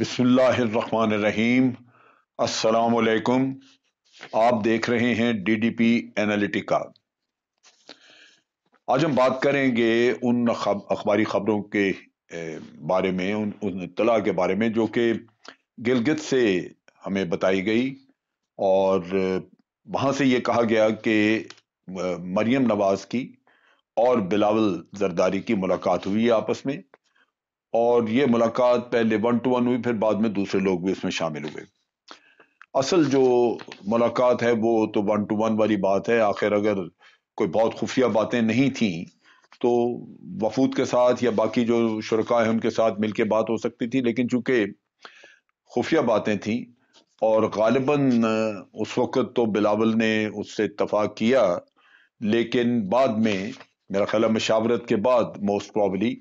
बिस्मिल्लाहिर्रहमानिर्रहीम अस्सलाम आप देख रहे हैं डी डी पी एनालिटिका आज हम बात करेंगे उन अखबारी खबरों के बारे में उन उन इतला के बारे में जो कि गिलगित से हमें बताई गई और वहाँ से ये कहा गया कि मरियम नवाज़ की और बिलावल जरदारी की मुलाकात हुई आपस में और ये मुलाकात पहले वन टू वन हुई फिर बाद में दूसरे लोग भी इसमें शामिल हुए असल जो मुलाकात है वो तो वन टू वन वाली बात है आखिर अगर कोई बहुत खुफिया बातें नहीं थी तो वफूद के साथ या बाकी जो शुरा हैं उनके साथ मिल के बात हो सकती थी लेकिन चूंकि खुफिया बातें थी और गालिबा उस वक़्त तो बिलावल ने उससे इतफाक़ किया लेकिन बाद में मेरा ख्याल मशावरत के बाद मोस्ट प्रॉबली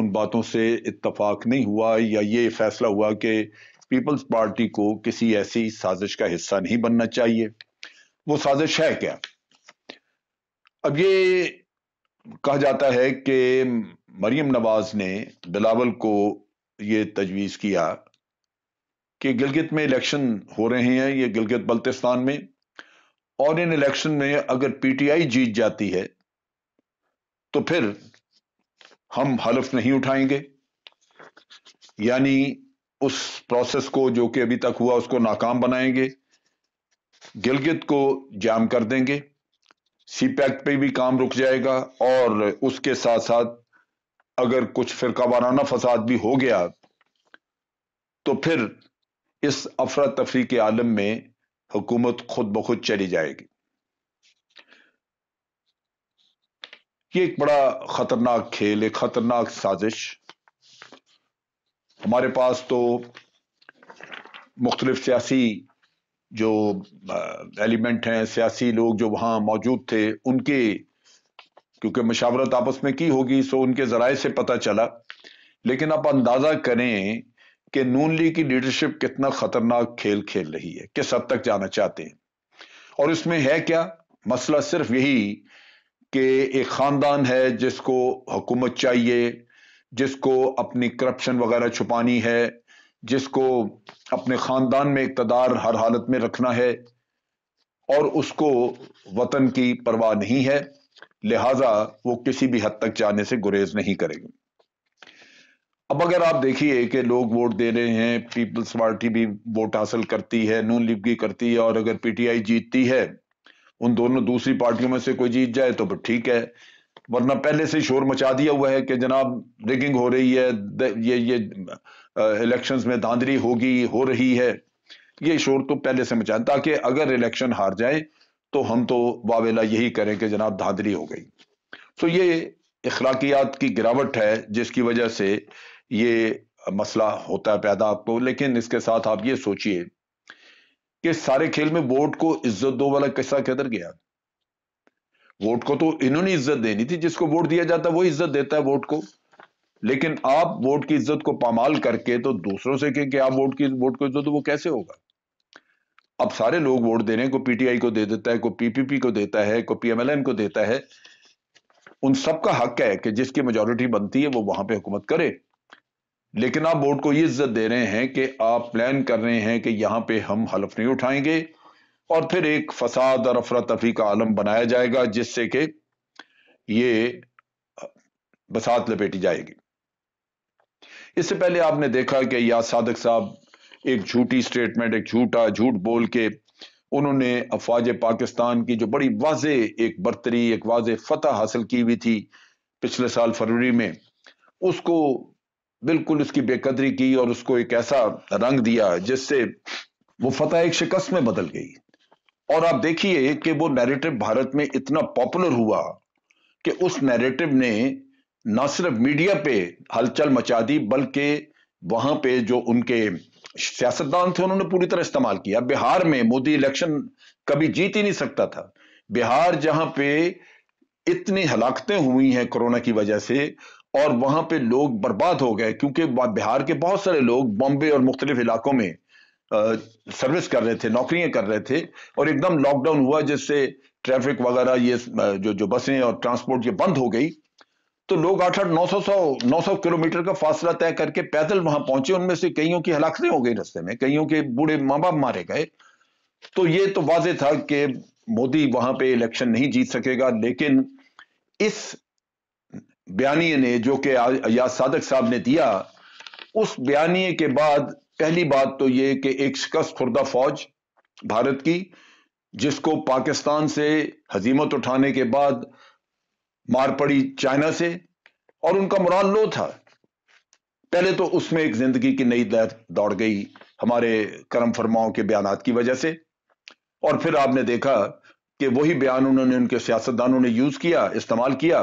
उन बातों से इतफाक़ नहीं हुआ या ये फैसला हुआ कि पीपल्स पार्टी को किसी ऐसी साजिश का हिस्सा नहीं बनना चाहिए वो साजिश है क्या अब ये कहा जाता है कि मरियम नवाज ने बिलावल को ये तजवीज़ किया कि गिलगित में इलेक्शन हो रहे हैं ये गिलगित बल्तिस्तान में और इन इलेक्शन में अगर पीटीआई जीत जाती है तो फिर हम हलफ नहीं उठाएंगे यानी उस प्रोसेस को जो कि अभी तक हुआ उसको नाकाम बनाएंगे गिलगित को जाम कर देंगे सी पैक पे भी काम रुक जाएगा और उसके साथ साथ अगर कुछ फिरका वाराना फसाद भी हो गया तो फिर इस अफरा तफरी के आलम में हुकूमत खुद ब खुद चली जाएगी ये एक बड़ा खतरनाक खेल एक खतरनाक साजिश हमारे पास तो मुख्तलिफ सियासी जो एलिमेंट हैं सियासी लोग जो वहां मौजूद थे उनके क्योंकि मशावरत आपस में की होगी सो उनके ज़राए से पता चला लेकिन आप अंदाज़ा करें कि नून लीग की लीडरशिप कितना ख़तरनाक खेल खेल रही है किस हद तक जाना चाहते हैं और इसमें है क्या मसला सिर्फ यही कि एक ख़ानदान है जिसको हुकूमत चाहिए जिसको अपनी करप्शन वगैरह छुपानी है जिसको अपने ख़ानदान में इकतदार हर हालत में रखना है और उसको वतन की परवाह नहीं है लिहाजा वो किसी भी हद तक जाने से गुरेज नहीं करेंगे अब अगर आप देखिए कि लोग वोट दे रहे हैं पीपल्स पार्टी भी वोट हासिल करती है नून लीग भी करती है और अगर पीटीआई जीतती है उन दोनों दूसरी पार्टियों में से कोई जीत जाए तो ठीक है वरना पहले से शोर मचा दिया हुआ है कि जनाब रिगिंग हो रही है ये ये इलेक्शंस में धांधली होगी हो रही है ये शोर तो पहले से मचाए ताकि अगर इलेक्शन हार जाए तो हम तो वावेला यही करें कि जनाब धांधली हो गई तो ये अखलाकियात की गिरावट है जिसकी वजह से ये मसला होता है पैदा आपको लेकिन इसके साथ आप ये सोचिए कि सारे खेल में वोट को इज्जत दो वाला किस्सा किधर गया वोट को तो इन्होंने इज्जत देनी थी जिसको वोट दिया जाता है वो इज्जत देता है वोट को लेकिन आप वोट की इज्जत को पामाल करके तो दूसरों से कहें कि आप वोट की वोट को इज्जत वो कैसे होगा अब सारे लोग वोट दे रहे हैं कोई पीटीआई को दे देता है कोई पीपीपी को देता है कोई पीएमएलएम को देता है उन सबका हक है कि जिसकी मेजोरिटी बनती है वो वहां पे हुकूमत करे लेकिन आप बोर्ड को ये इज्जत दे रहे हैं कि आप प्लान कर रहे हैं कि यहाँ पे हम हलफ नहीं उठाएंगे और फिर एक फसाद और अफरा तफरी का आलम बनाया जाएगा जिससे कि ये बसात लपेटी जाएगी इससे पहले आपने देखा कि या सादक साहब एक झूठी स्टेटमेंट एक झूठा झूठ बोल के उन्होंने अफवाज पाकिस्तान की जो बड़ी वाज एक बरतरी एक वाज फतह हासिल की हुई थी पिछले साल फरवरी में उसको बिल्कुल उसकी बेकदरी की और उसको एक ऐसा रंग दिया जिससे वो फतेह एक शिकस्त में बदल गई और आप देखिए कि वो नैरेटिव भारत में इतना पॉपुलर हुआ कि उस नैरेटिव ने न सिर्फ मीडिया पे हलचल मचा दी बल्कि वहां पे जो उनके सियासतदान थे उन्होंने पूरी तरह इस्तेमाल किया बिहार में मोदी इलेक्शन कभी जीत ही नहीं सकता था बिहार जहां पे इतनी हलाकतें हुई हैं कोरोना की वजह से और वहां पे लोग बर्बाद हो गए क्योंकि बिहार के बहुत सारे लोग बॉम्बे और मुख्तलिफ इलाकों में आ, सर्विस कर रहे थे नौकरियां कर रहे थे और एकदम लॉकडाउन हुआ जिससे ट्रैफिक वगैरह ये जो जो बसें और ट्रांसपोर्ट ये बंद हो गई तो लोग आठ आठ नौ सौ सौ नौ सौ किलोमीटर का फासला तय करके पैदल वहां पहुंचे उनमें से कईयों की हलाकतें हो गई रस्ते में कईयों के बूढ़े माँ बाप मारे गए तो ये तो वाजे था कि मोदी वहां पे इलेक्शन नहीं जीत सकेगा लेकिन इस बयानी ने जो कि अयाज सादक साहब ने दिया उस बयानी के बाद पहली बात तो ये कि एक शिकस्त खुर्दा फौज भारत की जिसको पाकिस्तान से हजीमत उठाने के बाद मार पड़ी चाइना से और उनका मुराल लो था पहले तो उसमें एक जिंदगी की नई लहर दौड़ गई हमारे करम फरमाओं के बयान की वजह से और फिर आपने देखा कि वही बयान उन्होंने उनके सियासतदानों ने यूज किया इस्तेमाल किया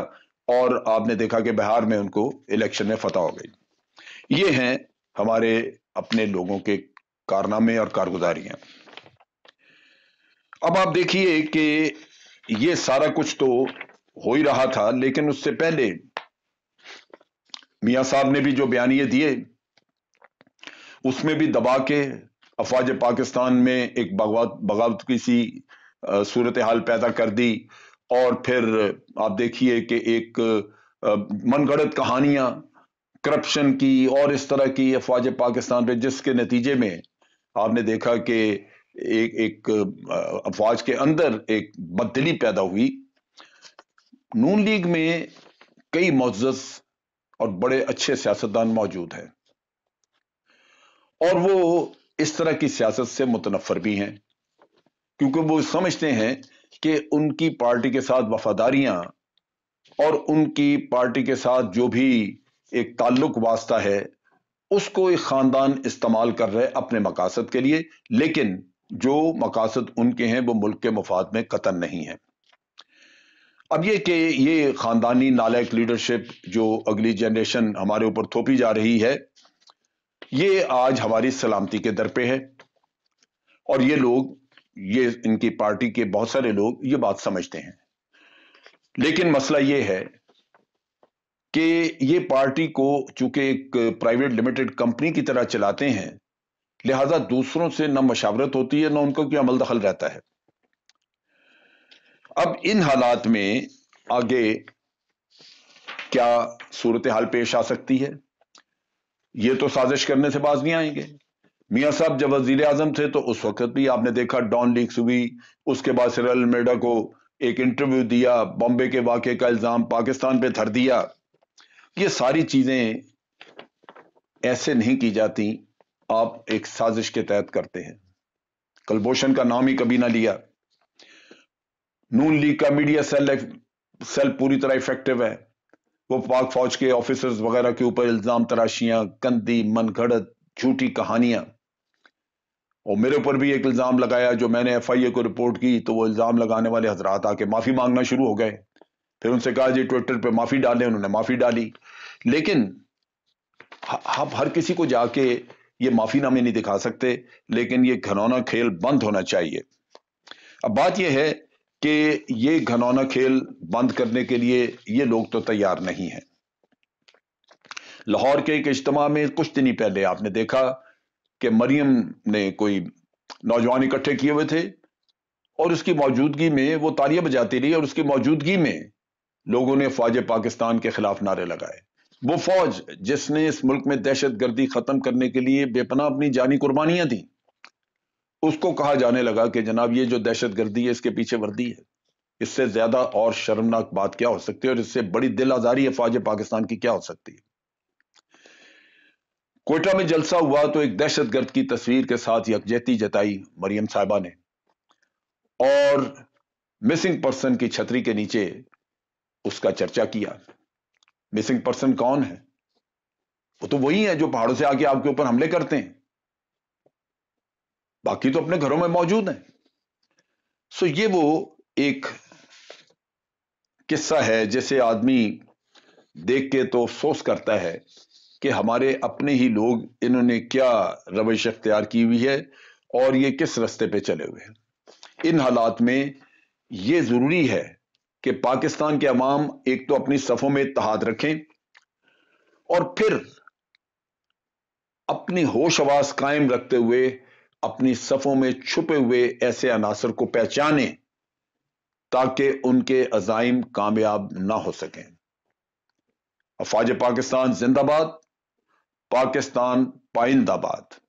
और आपने देखा कि बिहार में उनको इलेक्शन में फतह हो गई ये हैं हमारे अपने लोगों के कारनामे और कारगुजारियां अब आप देखिए कि ये सारा कुछ तो हो ही रहा था लेकिन उससे पहले मियाँ साहब ने भी जो बयानिए दिए उसमें भी दबा के अफवाज पाकिस्तान में एक बगावत बगावत की सी सूरत हाल पैदा कर दी और फिर आप देखिए कि एक मनगढ़ंत कहानियां करप्शन की और इस तरह की अफवाज पाकिस्तान पे जिसके नतीजे में आपने देखा कि एक एक अफवाज के अंदर एक बदली पैदा हुई नून लीग में कई मोजस और बड़े अच्छे सियासतदान मौजूद हैं और वो इस तरह की सियासत से मुतनफर भी हैं क्योंकि वो समझते हैं कि उनकी पार्टी के साथ वफादारियां और उनकी पार्टी के साथ जो भी एक ताल्लुक वास्ता है उसको एक ख़ानदान इस्तेमाल कर रहे अपने मकासद के लिए लेकिन जो मकासद उनके हैं वो मुल्क के मफाद में कतन नहीं है अब ये कि ये ख़ानदानी नालायक लीडरशिप जो अगली जनरेशन हमारे ऊपर थोपी जा रही है ये आज हमारी सलामती के दर पे है और ये लोग ये इनकी पार्टी के बहुत सारे लोग ये बात समझते हैं लेकिन मसला ये है कि ये पार्टी को चूंकि एक प्राइवेट लिमिटेड कंपनी की तरह चलाते हैं लिहाजा दूसरों से ना मशावरत होती है ना उनका कोई अमल दखल रहता है अब इन हालात में आगे क्या सूरत हाल पेश आ सकती है ये तो साजिश करने से बाज नहीं आएंगे मियाँ साहब जब वजीर आजम थे तो उस वक्त भी आपने देखा डॉन लीक्स हुई उसके बाद सरल मेडा को एक इंटरव्यू दिया बॉम्बे के वाक्य का इल्ज़ाम पाकिस्तान पे धर दिया ये सारी चीज़ें ऐसे नहीं की जाती आप एक साजिश के तहत करते हैं कलभूषण का नाम ही कभी ना लिया नून लीग का मीडिया सेल सेल पूरी तरह इफेक्टिव है वो पाक फौज के ऑफिसर्स वगैरह के ऊपर इल्ज़ाम तराशियां गंदी मनगढ़ झूठी कहानियां और मेरे ऊपर भी एक इल्ज़ाम लगाया जो मैंने एफ आई ए को रिपोर्ट की तो वो इल्ज़ाम लगाने वाले हजरात आके माफ़ी मांगना शुरू हो गए फिर उनसे कहा जी ट्विटर पे माफ़ी डालें उन्होंने माफ़ी डाली लेकिन हम हर किसी को जाके ये माफ़ीनामे नहीं दिखा सकते लेकिन ये घनौना खेल बंद होना चाहिए अब बात यह है कि ये घनौना खेल बंद करने के लिए ये लोग तो तैयार नहीं हैं लाहौर के एक इज्तम में कुछ दिन ही पहले आपने देखा कि मरियम ने कोई नौजवान इकट्ठे किए हुए थे और उसकी मौजूदगी में वो तालियां बजाती रही और उसकी मौजूदगी में लोगों ने फौज पाकिस्तान के खिलाफ नारे लगाए वो फौज जिसने इस मुल्क में दहशत गर्दी खत्म करने के लिए बेपना अपनी जानी कुर्बानियां दी उसको कहा जाने लगा कि जनाब ये जो दहशत गर्दी है इसके पीछे वर्दी है इससे ज्यादा और शर्मनाक बात क्या हो सकती है और इससे बड़ी दिल आजारी है फौज पाकिस्तान की क्या हो सकती है कोयटा में जलसा हुआ तो एक दहशतगर्द की तस्वीर के साथ यकजहती जताई मरियम साहबा ने और मिसिंग पर्सन की छतरी के नीचे उसका चर्चा किया मिसिंग पर्सन कौन है वो तो वही है जो पहाड़ों से आके आपके ऊपर हमले करते हैं बाकी तो अपने घरों में मौजूद हैं सो ये वो एक किस्सा है जैसे आदमी देख के तो अफसोस करता है कि हमारे अपने ही लोग इन्होंने क्या रविश अख्तियार की हुई है और ये किस रस्ते पे चले हुए हैं इन हालात में ये ज़रूरी है कि पाकिस्तान के अवाम एक तो अपनी सफ़ों में इतहाद रखें और फिर अपनी होश आवाज कायम रखते हुए अपनी सफ़ों में छुपे हुए ऐसे अनासर को पहचाने ताकि उनके अजाइम कामयाब ना हो सकें अफवाज पाकिस्तान जिंदाबाद पाकिस्तान पाइंदाबाद